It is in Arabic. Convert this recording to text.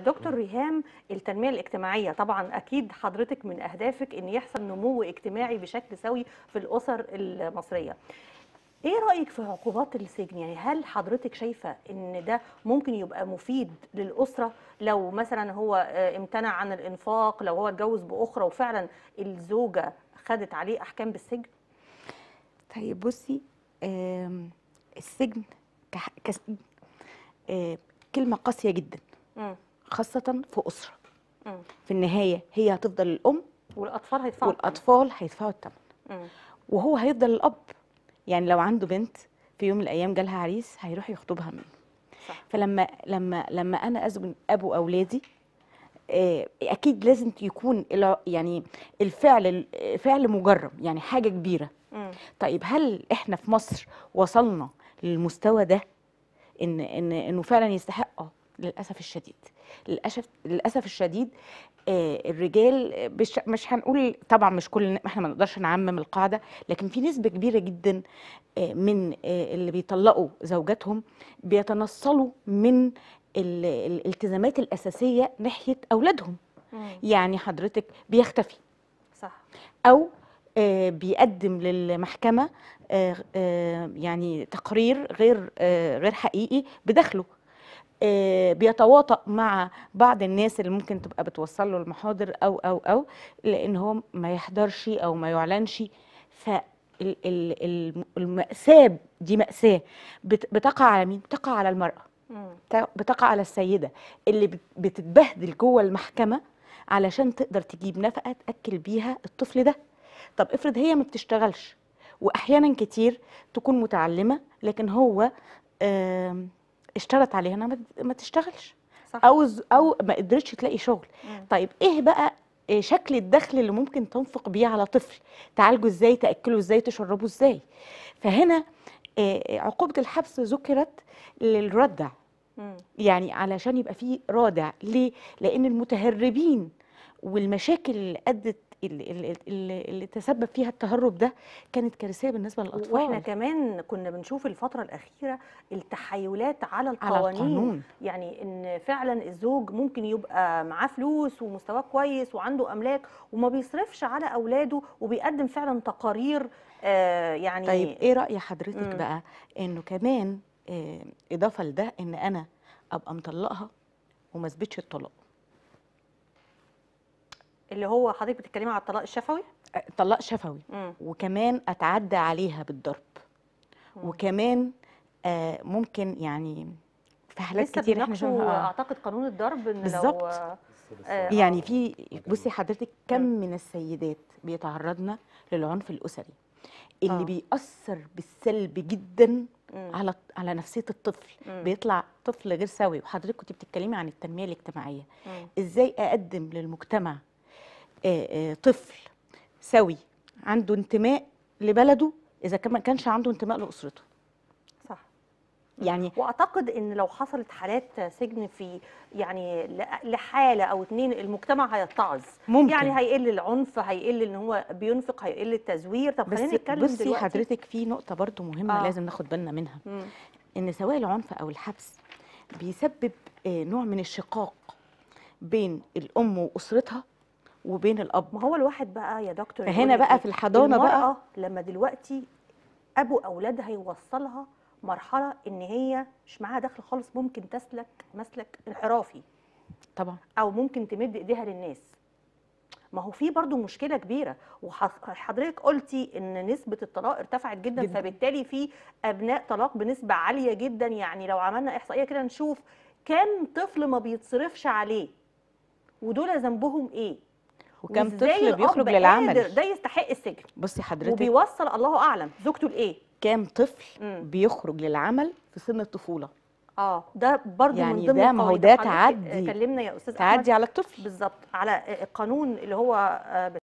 دكتور ريهام التنميه الاجتماعيه طبعا اكيد حضرتك من اهدافك ان يحصل نمو اجتماعي بشكل سوي في الاسر المصريه ايه رايك في عقوبات السجن يعني هل حضرتك شايفه ان ده ممكن يبقى مفيد للاسره لو مثلا هو آه، امتنع عن الانفاق لو هو اتجوز باخرى وفعلا الزوجه خدت عليه احكام بالسجن طيب بصي السجن كسجن آه، كلمه قاسيه جدا خاصه في اسره في النهايه هي هتفضل الام والاطفال هيدفعوا والاطفال هيدفعوا الثمن وهو هيفضل الاب يعني لو عنده بنت في يوم من الايام جالها عريس هيروح يخطبها منه صح. فلما لما لما انا ازوج ابو اولادي آه، اكيد لازم يكون يعني الفعل فعل مجرم يعني حاجه كبيره م. طيب هل احنا في مصر وصلنا للمستوى ده ان ان انه فعلا يستحق للاسف الشديد للاسف للاسف الشديد آه، الرجال مش, مش هنقول طبعا مش كل احنا ما نقدرش نعمم القاعده لكن في نسبه كبيره جدا آه، من آه، اللي بيطلقوا زوجاتهم بيتنصلوا من الالتزامات الاساسيه ناحيه اولادهم مم. يعني حضرتك بيختفي صح او بيقدم للمحكمه يعني تقرير غير غير حقيقي بدخله آه، بيتواطأ مع بعض الناس اللي ممكن تبقى بتوصل له المحاضر أو أو أو لأن هو ما يحضرش أو ما يعلنش فالمأساة دي مأساة بتقع على مين؟ بتقع على المرأة بتقع على السيدة اللي بتتبهدل جوه المحكمة علشان تقدر تجيب نفقة تأكل بيها الطفل ده طب افرض هي ما بتشتغلش وأحيانا كتير تكون متعلمة لكن هو آه اشترط عليها انها ما تشتغلش صح. او او ما قدرتش تلاقي شغل مم. طيب ايه بقى آه، شكل الدخل اللي ممكن تنفق بيه على طفل تعالجه ازاي تاكله ازاي تشربه ازاي فهنا آه، آه، عقوبه الحبس ذكرت للردع يعني علشان يبقى فيه رادع ليه لان المتهربين والمشاكل اللي ادت اللي, اللي تسبب فيها التهرب ده كانت كارثيه بالنسبه للاطفال واحنا كمان كنا بنشوف الفتره الاخيره التحايلات على القوانين على القانون. يعني ان فعلا الزوج ممكن يبقى معاه فلوس ومستواه كويس وعنده املاك وما بيصرفش على اولاده وبيقدم فعلا تقارير آه، يعني طيب ايه راي حضرتك مم. بقى انه كمان آه، اضافه لده ان انا ابقى مطلقها وما اثبتش الطلاق اللي هو حضرتك بتتكلمي على الطلاق الشفوي أه، طلاق شفوي مم. وكمان اتعدى عليها بالضرب وكمان آه ممكن يعني في حالات كتير احنا آه. اعتقد قانون الضرب ان بالزبط. لو آه يعني في آه، بصي حضرتك كم مم. من السيدات بيتعرضن للعنف الاسري اللي آه. بيأثر بالسلب جدا مم. على على نفسيه الطفل مم. بيطلع طفل غير سوي وحضرتك كنت بتتكلمي عن التنميه الاجتماعيه مم. ازاي اقدم للمجتمع آه، آه، طفل سوي عنده انتماء لبلده اذا كان ما كانش عنده انتماء لاسرته صح يعني واعتقد ان لو حصلت حالات سجن في يعني لحاله او اتنين المجتمع هيتعظ ممكن يعني هيقل العنف هيقل ان هو بينفق هيقل التزوير طب خلينا نتكلم بصي دلوقتي. حضرتك في نقطه برضو مهمه آه. لازم ناخد بالنا منها مم. ان سواء العنف او الحبس بيسبب آه، نوع من الشقاق بين الام واسرتها وبين الاب ما هو الواحد بقى يا دكتور هنا بقى إيه؟ في الحضانه بقى لما دلوقتي ابو اولادها يوصلها مرحله ان هي مش معاها دخل خالص ممكن تسلك مسلك انحرافي طبعا او ممكن تمد ايديها للناس ما هو في برضو مشكله كبيره وحضرتك قلتي ان نسبه الطلاق ارتفعت جدا, جداً. فبالتالي في ابناء طلاق بنسبه عاليه جدا يعني لو عملنا احصائيه كده نشوف كم طفل ما بيتصرفش عليه ودول ذنبهم ايه وكم طفل بيخرج للعمل ده يستحق السجن بصي حضرتك وبيوصل الله اعلم زوجته لايه كام طفل مم. بيخرج للعمل في سن الطفوله اه ده برضه يعني من ضمن ده ما هو ده تعدي كلمنا يا استاذ تعدي على الطفل بالظبط على القانون اللي هو آه،